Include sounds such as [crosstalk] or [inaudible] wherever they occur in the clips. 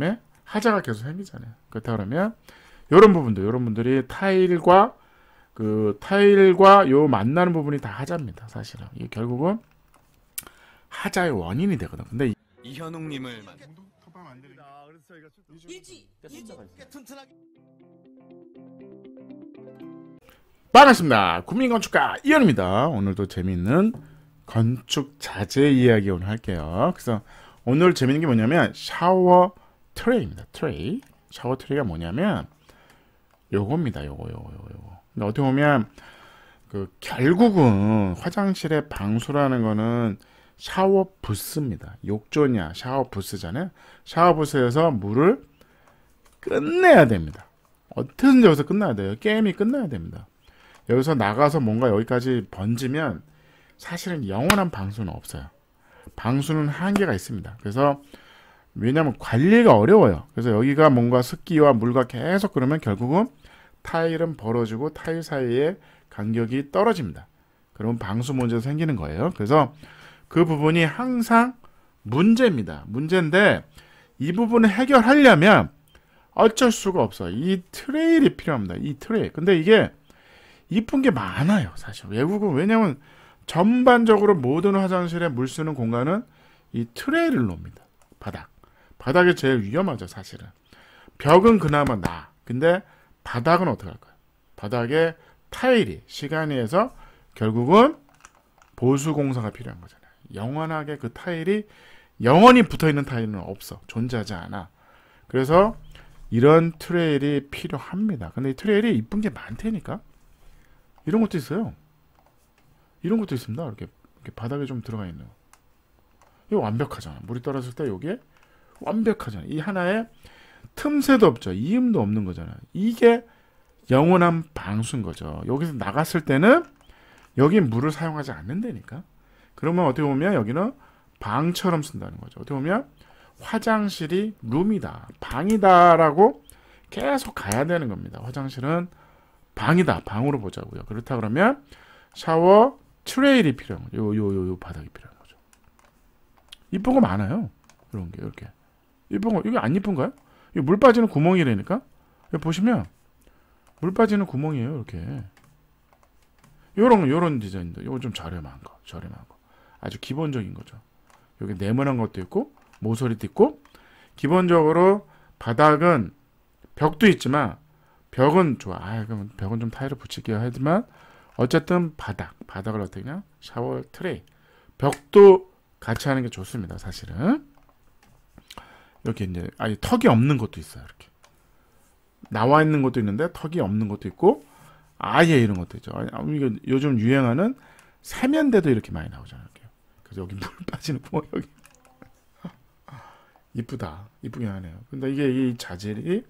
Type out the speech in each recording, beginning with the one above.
다음에 하자가 계속 생기잖아요. 그렇다 그러면 이런 부분도 이런 분들이 타일과 그 타일과 요 만나는 부분이 다 하자입니다. 사실은 이게 결국은 하자의 원인이 되거든. 근데 이현웅님을 반갑습니다. 국민건축가 이현입니다. 오늘도 재미있는 건축 자재 이야기 오늘 할게요. 그래서 오늘 재미는게 뭐냐면 샤워 트레이입니다. 트레이. 샤워 트레이가 뭐냐면 요겁니다. 요거 요거 요거 요거. 근데 어떻게 보면 그 결국은 화장실의 방수라는 거는 샤워 부스입니다. 욕조냐 샤워 부스잖아요. 샤워 부스에서 물을 끝내야 됩니다. 어떤게 여기서 끝나야 돼요. 게임이 끝나야 됩니다. 여기서 나가서 뭔가 여기까지 번지면 사실은 영원한 방수는 없어요. 방수는 한계가 있습니다. 그래서 왜냐하면 관리가 어려워요. 그래서 여기가 뭔가 습기와 물과 계속 그러면 결국은 타일은 벌어지고 타일 사이에 간격이 떨어집니다. 그러면 방수 문제가 생기는 거예요. 그래서 그 부분이 항상 문제입니다. 문제인데 이 부분을 해결하려면 어쩔 수가 없어요. 이 트레일이 필요합니다. 이 트레일. 근데 이게 이쁜 게 많아요. 사실 외국은 왜냐면 전반적으로 모든 화장실에 물 쓰는 공간은 이 트레일을 놓습니다. 바닥. 바닥이 제일 위험하죠, 사실은. 벽은 그나마 나. 근데 바닥은 어떻게 할까요? 바닥에 타일이 시간이해서 결국은 보수 공사가 필요한 거잖아요. 영원하게 그 타일이 영원히 붙어 있는 타일은 없어. 존재하지 않아. 그래서 이런 트레일이 필요합니다. 근데 이 트레일이 이쁜 게 많다니까. 이런 것도 있어요. 이런 것도 있습니다. 이렇게, 이렇게 바닥에 좀 들어가 있는. 이거 완벽하잖아. 물이 떨어질 때 여기에 완벽하잖아이 하나의 틈새도 없죠. 이음도 없는 거잖아요. 이게 영원한 방수인 거죠. 여기서 나갔을 때는 여기 물을 사용하지 않는다니까. 그러면 어떻게 보면 여기는 방처럼 쓴다는 거죠. 어떻게 보면 화장실이 룸이다, 방이다라고 계속 가야 되는 겁니다. 화장실은 방이다, 방으로 보자고요. 그렇다 그러면 샤워 트레일이 필요한 거죠. 요, 요, 요, 요 바닥이 필요한 거죠. 이쁜 거 많아요. 이런 게, 이렇게. 이쁜 거, 이게 안 이쁜가요? 이물 빠지는 구멍이라니까? 여기 보시면, 물 빠지는 구멍이에요, 이렇게. 요런, 요런 디자인들. 요거 좀 저렴한 거, 저렴한 거. 아주 기본적인 거죠. 여기 네모난 것도 있고, 모서리도 있고, 기본적으로 바닥은 벽도 있지만, 벽은 좋아. 아, 그럼 벽은 좀 타일을 붙일게요. 하지만, 어쨌든 바닥, 바닥을 어떻게 그 샤워 트레이. 벽도 같이 하는 게 좋습니다, 사실은. 이렇게 이제 아예 턱이 없는 것도 있어요. 이렇게 나와 있는 것도 있는데 턱이 없는 것도 있고 아예 이런 것도 있죠. 이게 요즘 유행하는 세면대도 이렇게 많이 나오잖아요. 그래서 여기 물 [laughs] 빠지는 구멍 여기 [laughs] 이쁘다 이쁘긴 하네요. 근데 이게 이 자질이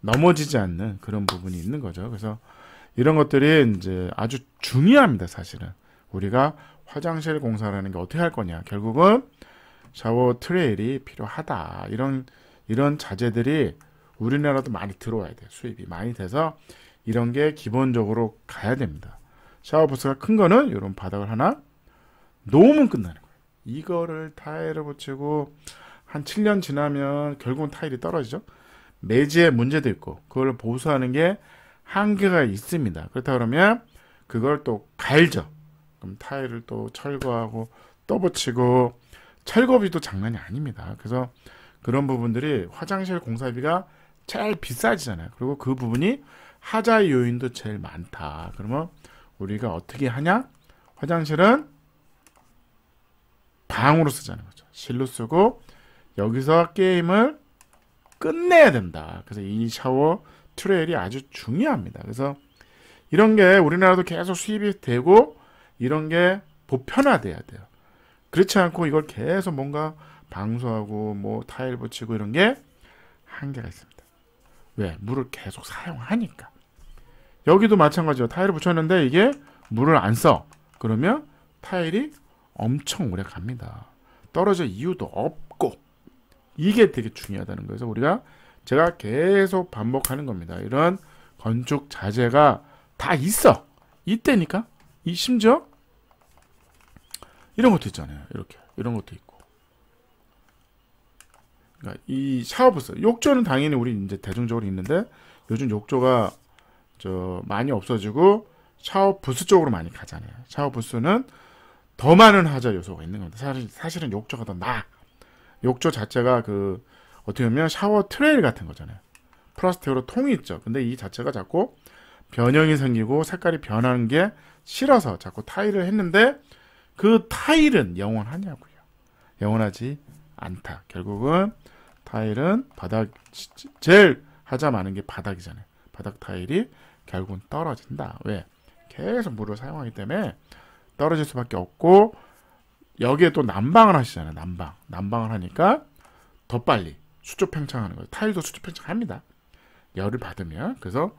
넘어지지 않는 그런 부분이 있는 거죠. 그래서 이런 것들이 이제 아주 중요합니다. 사실은 우리가 화장실 공사라는 게 어떻게 할 거냐 결국은 샤워 트레일이 필요하다. 이런 이런 자재들이 우리나라도 많이 들어와야 돼. 수입이 많이 돼서 이런 게 기본적으로 가야 됩니다. 샤워 부스가 큰 거는 이런 바닥을 하나 놓으면 끝나는 거예요. 이거를 타일을 붙이고 한 7년 지나면 결국은 타일이 떨어지죠. 매지에 문제도 있고 그걸 보수하는 게 한계가 있습니다. 그렇다 그러면 그걸 또 갈죠. 그럼 타일을 또 철거하고 또 붙이고 철거비도 장난이 아닙니다. 그래서 그런 부분들이 화장실 공사비가 제일 비싸지잖아요. 그리고 그 부분이 하자 요인도 제일 많다. 그러면 우리가 어떻게 하냐? 화장실은 방으로 쓰자는 거죠. 실로 쓰고 여기서 게임을 끝내야 된다. 그래서 이 샤워 트레일이 아주 중요합니다. 그래서 이런 게 우리나라도 계속 수입이 되고 이런 게 보편화돼야 돼요. 그렇지 않고 이걸 계속 뭔가 방수하고 뭐 타일 붙이고 이런 게 한계가 있습니다. 왜? 물을 계속 사용하니까. 여기도 마찬가지예 타일을 붙였는데 이게 물을 안 써. 그러면 타일이 엄청 오래 갑니다. 떨어질 이유도 없고 이게 되게 중요하다는 거예요. 그래서 우리가 제가 계속 반복하는 겁니다. 이런 건축 자재가 다 있어. 이때니까 이 심지어 이런 것도 있잖아요. 이렇게 이런 것도 있고. 그러니까 이 샤워부스 욕조는 당연히 우리 이제 대중적으로 있는데 요즘 욕조가 저 많이 없어지고 샤워 부스 쪽으로 많이 가잖아요. 샤워 부스는 더 많은 하자 요소가 있는 겁니다. 사실, 사실은 욕조가 더 나아. 욕조 자체가 그, 어떻게 보면 샤워 트레일 같은 거잖아요. 플라스틱으로 통이 있죠. 근데 이 자체가 자꾸 변형이 생기고 색깔이 변하는 게 싫어서 자꾸 타일을 했는데 그 타일은 영원하냐고요. 영원하지 않다. 결국은 타일은 바닥 제일 하자 많은 게 바닥이잖아요. 바닥 타일이 결국은 떨어진다. 왜? 계속 물을 사용하기 때문에 떨어질 수밖에 없고 여기에 또 난방을 하시잖아요. 난방. 난방을 하니까 더 빨리 수조 팽창하는 거예요. 타일도 수조 팽창합니다. 열을 받으면 그래서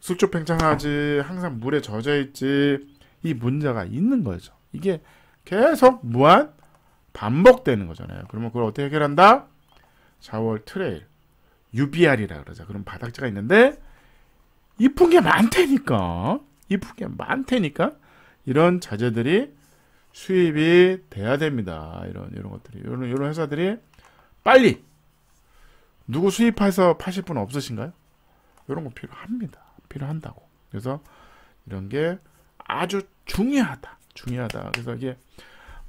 수조 팽창하지 항상 물에 젖어 있지 이 문제가 있는 거죠. 이게 계속 무한 반복되는 거잖아요. 그러면 그걸 어떻게 해결한다? 자월 트레일, UBR이라 그러자. 그럼 바닥재가 있는데 이쁜 게 많다니까. 이쁜 게 많다니까. 이런 자재들이 수입이 돼야 됩니다. 이런 이런 것들이 이런 이런 회사들이 빨리 누구 수입해서 파실 분 없으신가요? 이런 거 필요합니다. 필요한다고. 그래서 이런 게 아주 중요하다. 중요하다. 그래서 이게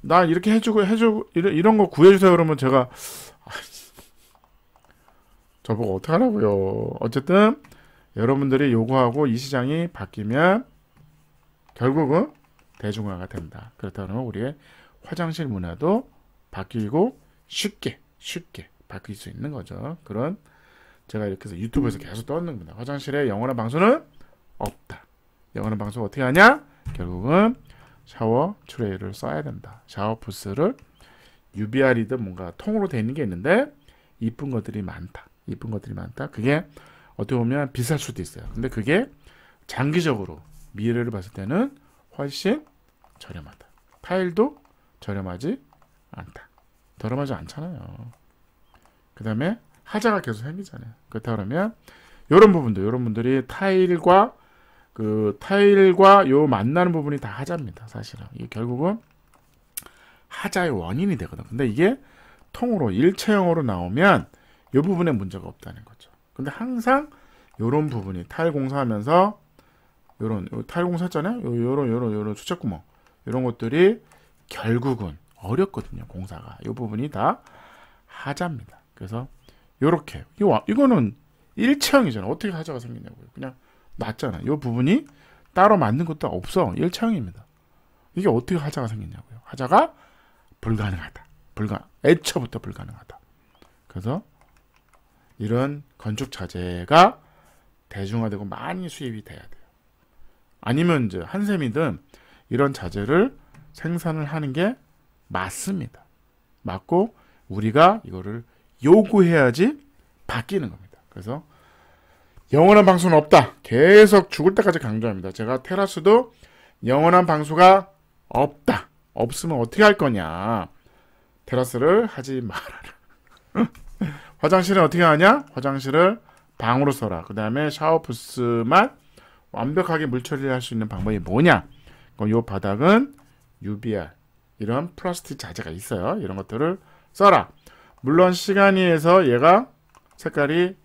나 이렇게 해주고 해주고 이런, 이런 거 구해주세요 그러면 제가 아, 저보고 어떡하라고요. 어쨌든 여러분들이 요구하고 이 시장이 바뀌면 결국은 대중화가 된다. 그렇다면 우리의 화장실 문화도 바뀌고 쉽게 쉽게 바뀔 수 있는 거죠. 그런 제가 이렇게 해서 유튜브에서 계속 떠는 겁니다. 화장실에 영원한 방송은 없다. 영원한 방송 어떻게 하냐? 결국은 샤워 트레이를 써야 된다. 샤워 부스를 UBR이든 뭔가 통으로 되어 있는 게 있는데 이쁜 것들이 많다. 이쁜 것들이 많다. 그게 어떻게 보면 비쌀 수도 있어요. 근데 그게 장기적으로 미래를 봤을 때는 훨씬 저렴하다. 타일도 저렴하지 않다. 저렴하지 않잖아요. 그 다음에 하자가 계속 생기잖아요. 그렇다 그러면 이런 부분도 이런 분들이 타일과 그 타일과 요 만나는 부분이 다 하자입니다. 사실은 이게 결국은 하자의 원인이 되거든. 근데 이게 통으로 일체형으로 나오면 요 부분에 문제가 없다는 거죠. 근데 항상 요런 부분이 타일 공사하면서 요런 타일 공사했잖아요. 요, 런 요런 요런 수척구멍 요런 것들이 결국은 어렵거든요. 공사가 요 부분이 다 하자입니다. 그래서 요렇게 이거 이거는 일체형이잖아요. 어떻게 하자가 생겼냐고요 그냥 맞잖아. 요 부분이 따로 맞는 것도 없어. 일차형입니다. 이게 어떻게 하자가 생겼냐고요. 하자가 불가능하다. 불가 애초부터 불가능하다. 그래서 이런 건축 자재가 대중화되고 많이 수입이 돼야 돼요. 아니면 이제 한샘이든 이런 자재를 생산을 하는 게 맞습니다. 맞고 우리가 이거를 요구해야지 바뀌는 겁니다. 그래서 영원한 방수는 없다. 계속 죽을 때까지 강조합니다. 제가 테라스도 영원한 방수가 없다. 없으면 어떻게 할 거냐. 테라스를 하지 말아라. [laughs] 화장실은 어떻게 하냐? 화장실을 방으로 써라. 그 다음에 샤워부스만 완벽하게 물처리할수 있는 방법이 뭐냐? 그럼 요 바닥은 UBR 이런 플라스틱 자재가 있어요. 이런 것들을 써라. 물론 시간이해서 얘가 색깔이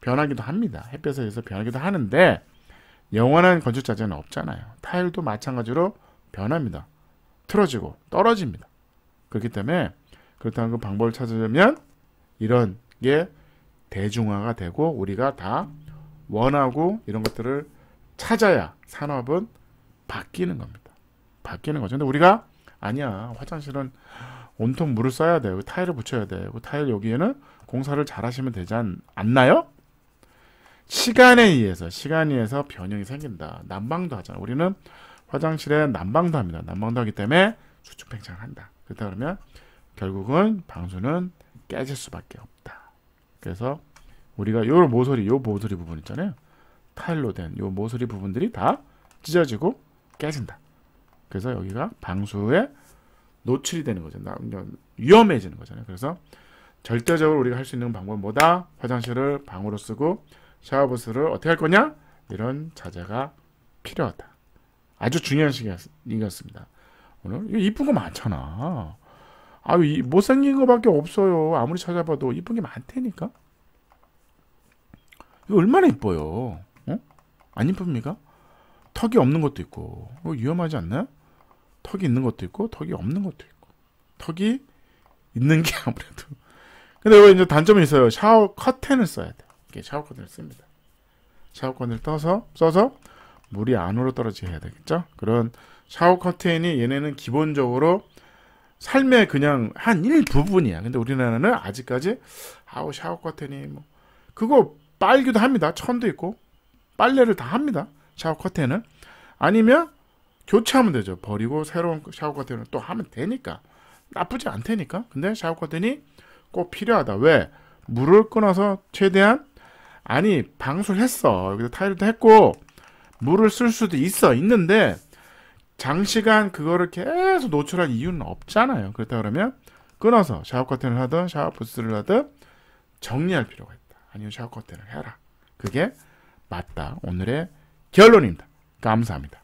변하기도 합니다. 햇볕에 의해서 변하기도 하는데 영원한 건축 자재는 없잖아요. 타일도 마찬가지로 변합니다. 틀어지고 떨어집니다. 그렇기 때문에 그렇다는 그 방법을 찾으면 려 이런 게 대중화가 되고 우리가 다 원하고 이런 것들을 찾아야 산업은 바뀌는 겁니다. 바뀌는 거죠. 근데 우리가 아니야 화장실은 온통 물을 써야 돼요. 타일을 붙여야 돼요. 타일 여기에는 공사를 잘 하시면 되지 않, 않나요? 시간에 의해서 시간에 의해서 변형이 생긴다. 난방도 하잖아. 우리는 화장실에 난방도 합니다. 난방도 하기 때문에 수축 팽창한다. 그렇다 그러면 결국은 방수는 깨질 수밖에 없다. 그래서 우리가 요 모서리, 요 모서리 부분 있잖아요. 타일로 된 요 모서리 부분들이 다 찢어지고 깨진다. 그래서 여기가 방수에 노출이 되는 거잖아요 위험해지는 거잖아요. 그래서 절대적으로 우리가 할 수 있는 방법은 뭐다? 화장실을 방으로 쓰고 샤워부스를 어떻게 할 거냐? 이런 자제가 필요하다. 아주 중요한 시기였습니다. 오늘 이쁜거 많잖아. 아유 못생긴 거밖에 없어요. 아무리 찾아봐도 이쁜 게 많다니까. 이거 얼마나 이뻐요. 어? 안 이쁩니까? 턱이 없는 것도 있고 어, 위험하지 않나요? 턱이 있는 것도 있고 턱이 없는 것도 있고 턱이 있는 게 [laughs] 아무래도 근데 이거 이제 단점이 있어요. 샤워 커튼을 써야 돼. 이렇게 샤워건을 씁니다. 샤워건을 떠서 써서 물이 안으로 떨어지게 해야 되겠죠. 그런 샤워 커튼이 얘네는 기본적으로 삶의 그냥 한 일부분이야. 근데 우리나라는 아직까지 아우 샤워 커튼이 뭐 그거 빨기도 합니다. 천도 있고 빨래를 다 합니다. 샤워 커튼은 아니면 교체하면 되죠. 버리고 새로운 샤워 커튼을 또 하면 되니까 나쁘지 않다니까. 근데 샤워 커튼이 꼭 필요하다. 왜 물을 끊어서 최대한 아니 방수를 했어 여기서 타일도 했고 물을 쓸 수도 있어 있는데 장시간 그거를 계속 노출한 이유는 없잖아요 그렇다 그러면 끊어서 샤워 커튼을 하든 샤워 부스를 하든 정리할 필요가 있다 아니면 샤워 커튼을 해라 그게 맞다 오늘의 결론입니다 감사합니다